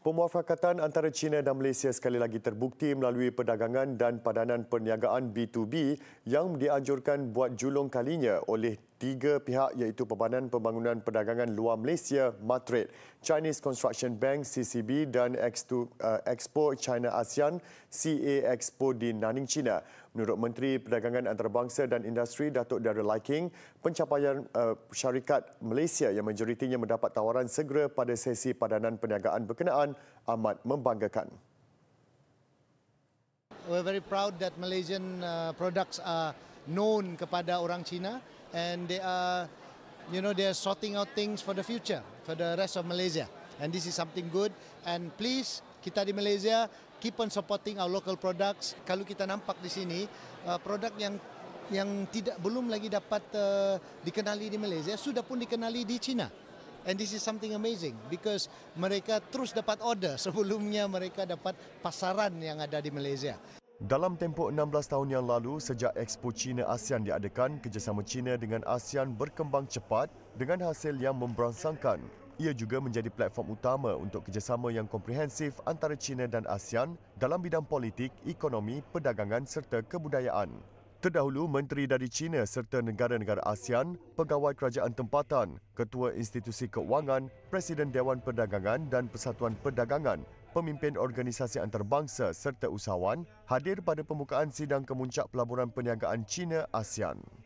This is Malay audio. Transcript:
Pemuafakatan antara China dan Malaysia sekali lagi terbukti melalui perdagangan dan padanan perniagaan B2B yang dianjurkan buat julung kalinya oleh tiga pihak iaitu Perbanan Pembangunan Perdagangan Luar Malaysia, Matret, Chinese Construction Bank, CCB dan eh, Expo China ASEAN, CA Expo di Nanning, China. Menurut Menteri Perdagangan Antarabangsa dan Industri, Datuk Lai King, pencapaian uh, syarikat Malaysia yang majoritinya mendapat tawaran segera pada sesi padanan perniagaan berkenaan amat membanggakan we're very proud that Malaysian uh, products are known kepada orang Cina and they are you know they are sorting out things for the future for the rest of Malaysia and this is something good and please kita di Malaysia keep on supporting our local products kalau kita nampak di sini uh, produk yang yang tidak belum lagi dapat uh, dikenali di Malaysia sudah pun dikenali di China and this is something amazing because mereka terus dapat order sebelumnya mereka dapat pasaran yang ada di Malaysia dalam tempoh 16 tahun yang lalu, sejak Expo China ASEAN diadakan, kerjasama China dengan ASEAN berkembang cepat dengan hasil yang memberangsangkan. Ia juga menjadi platform utama untuk kerjasama yang komprehensif antara China dan ASEAN dalam bidang politik, ekonomi, perdagangan serta kebudayaan. Terdahulu, Menteri dari China serta negara-negara ASEAN, Pegawai Kerajaan Tempatan, Ketua Institusi Keuangan, Presiden Dewan Perdagangan dan Persatuan Perdagangan, pemimpin organisasi antarabangsa serta usahawan hadir pada pembukaan sidang kemuncak pelaburan perniagaan China-ASEAN.